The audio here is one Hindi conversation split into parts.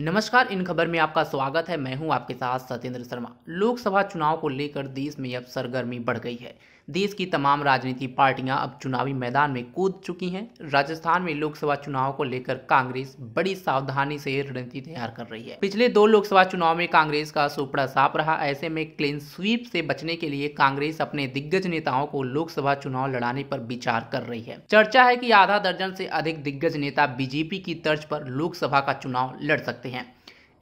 नमस्कार इन खबर में आपका स्वागत है मैं हूं आपके साथ सत्येंद्र शर्मा लोकसभा चुनाव को लेकर देश में अब सरगर्मी बढ़ गई है देश की तमाम राजनीतिक पार्टियां अब चुनावी मैदान में कूद चुकी हैं राजस्थान में लोकसभा चुनाव को लेकर कांग्रेस बड़ी सावधानी से रणनीति तैयार कर रही है पिछले दो लोकसभा चुनाव में कांग्रेस का सुपड़ा साफ रहा ऐसे में क्लीन स्वीप से बचने के लिए कांग्रेस अपने दिग्गज नेताओं को लोकसभा चुनाव लड़ाने पर विचार कर रही है चर्चा है की आधा दर्जन से अधिक दिग्गज नेता बीजेपी की तर्ज पर लोकसभा का चुनाव लड़ सकते सकते हैं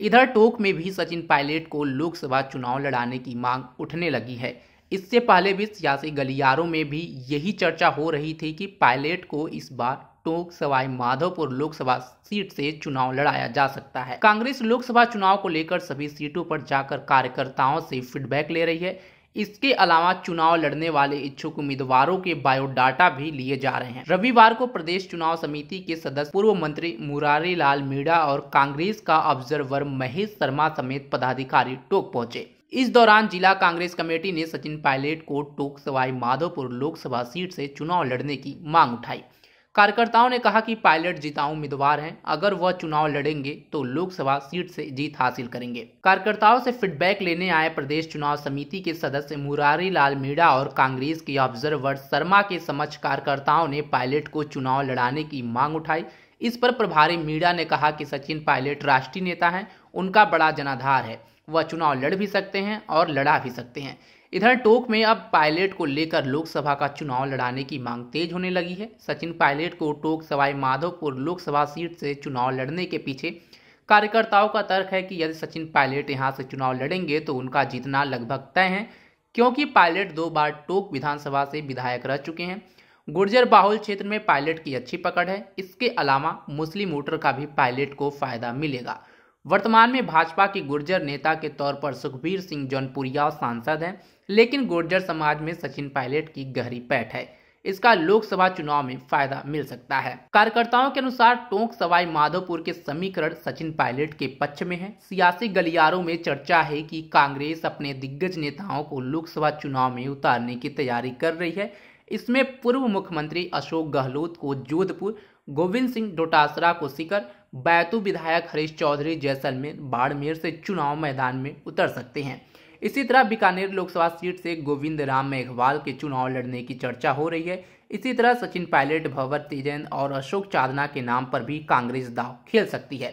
इधर टोक में भी सचिन पायलट को लोकसभा चुनाव लड़ाने की मांग उठने लगी है इससे पहले भी सियासी गलियारों में भी यही चर्चा हो रही थी कि पायलट को इस बार टोक सवाई माधोपुर लोकसभा सीट से चुनाव लड़ाया जा सकता है कांग्रेस लोकसभा चुनाव को लेकर सभी सीटों पर जाकर कार्यकर्ताओं से फीडबैक ले रही है इसके अलावा चुनाव लड़ने वाले इच्छुक उम्मीदवारों के बायोडाटा भी लिए जा रहे हैं रविवार को प्रदेश चुनाव समिति के सदस्य पूर्व मंत्री मुरारी लाल मीणा और कांग्रेस का ऑब्जर्वर महेश शर्मा समेत पदाधिकारी टोक पहुंचे इस दौरान जिला कांग्रेस कमेटी ने सचिन पायलट को टोक सवाई माधोपुर लोकसभा सीट से चुनाव लड़ने की मांग उठाई कार्यकर्ताओं ने कहा कि पायलट जीता उम्मीदवार हैं अगर वह चुनाव लड़ेंगे तो लोकसभा सीट से जीत हासिल करेंगे कार्यकर्ताओं से फीडबैक लेने आए प्रदेश चुनाव समिति के सदस्य मुरारी लाल मीणा और कांग्रेस के ऑब्जर्वर शर्मा के समक्ष कार्यकर्ताओं ने पायलट को चुनाव लड़ाने की मांग उठाई इस पर प्रभारी मीणा ने कहा कि सचिन पायलट राष्ट्रीय नेता हैं उनका बड़ा जनाधार है वह चुनाव लड़ भी सकते हैं और लड़ा भी सकते हैं इधर टोक में अब पायलट को लेकर लोकसभा का चुनाव लड़ाने की मांग तेज होने लगी है सचिन पायलट को टोक सवाई माधोपुर लोकसभा सीट से चुनाव लड़ने के पीछे कार्यकर्ताओं का तर्क है कि यदि सचिन पायलट यहां से चुनाव लड़ेंगे तो उनका जीतना लगभग तय है क्योंकि पायलट दो बार टोक विधानसभा से विधायक रह चुके हैं गुर्जर बाहुल क्षेत्र में पायलट की अच्छी पकड़ है इसके अलावा मुस्लिम वोटर का भी पायलट को फायदा मिलेगा वर्तमान में भाजपा के गुर्जर नेता के तौर पर सुखबीर सिंह जौनपुरिया सांसद हैं लेकिन गुर्जर समाज में सचिन पायलट की गहरी पैठ है इसका लोकसभा चुनाव में फायदा मिल सकता है कार्यकर्ताओं के अनुसार टोंक सवाई माधोपुर के समीकरण सचिन पायलट के पक्ष में है सियासी गलियारों में चर्चा है कि कांग्रेस अपने दिग्गज नेताओं को लोकसभा चुनाव में उतारने की तैयारी कर रही है इसमें पूर्व मुख्यमंत्री अशोक गहलोत को जोधपुर गोविंद सिंह डोटासरा को सीकर बैतू विधायक हरीश चौधरी जैसलमेर बाड़मेर से चुनाव मैदान में उतर सकते हैं इसी तरह बीकानेर लोकसभा सीट से गोविंद राम मेघवाल के चुनाव लड़ने की चर्चा हो रही है इसी तरह सचिन पायलट भवर तेजन और अशोक चांदना के नाम पर भी कांग्रेस दाव खेल सकती है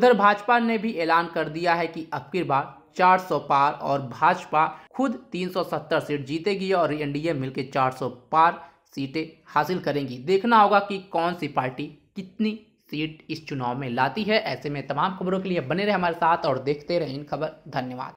उधर भाजपा ने भी ऐलान कर दिया है कि अब की बार 400 पार और भाजपा खुद 370 सीट जीतेगी और एनडीए मिलकर 400 पार सीटें हासिल करेंगी देखना होगा कि कौन सी पार्टी कितनी सीट इस चुनाव में लाती है ऐसे में तमाम खबरों के लिए बने रहे हमारे साथ और देखते रहे इन खबर धन्यवाद